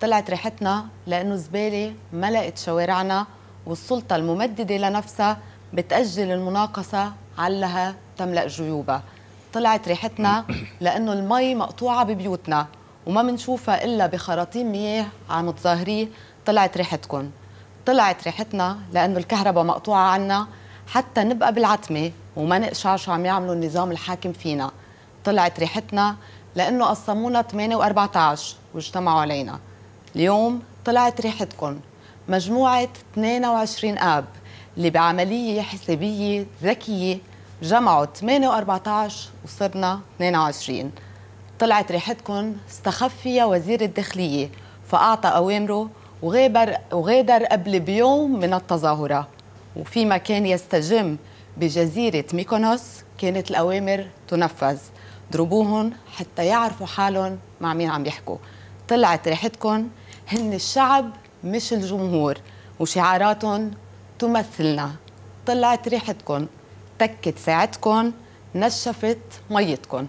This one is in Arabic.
طلعت ريحتنا لأنه الزبالة ملقت شوارعنا والسلطة الممددة لنفسها بتأجل المناقصة علها تملأ جيوبها طلعت ريحتنا لأنه المي مقطوعة ببيوتنا وما منشوفها إلا بخراطيم مياه عم تظاهريه طلعت ريحتكم طلعت ريحتنا لأنه الكهرباء مقطوعة عنا حتى نبقى بالعتمة وما نقشع شو عم يعملوا النظام الحاكم فينا طلعت ريحتنا لأنه قسمونا 8 و14 واجتمعوا علينا اليوم طلعت ريحتكم مجموعة 22 آب اللي بعملية حسابية ذكية جمعوا 8 و14 وصرنا 22 طلعت ريحتكم استخف فيها وزير الداخلية فأعطى أوامره وغادر وغادر قبل بيوم من التظاهرة وفيما كان يستجم بجزيرة ميكونوس كانت الأوامر تنفذ ضربوهم حتى يعرفوا حالهم مع مين عم يحكوا طلعت ريحتكم هن الشعب مش الجمهور وشعاراتهم تمثلنا طلعت ريحتكم تكت ساعتكم نشفت ميتكم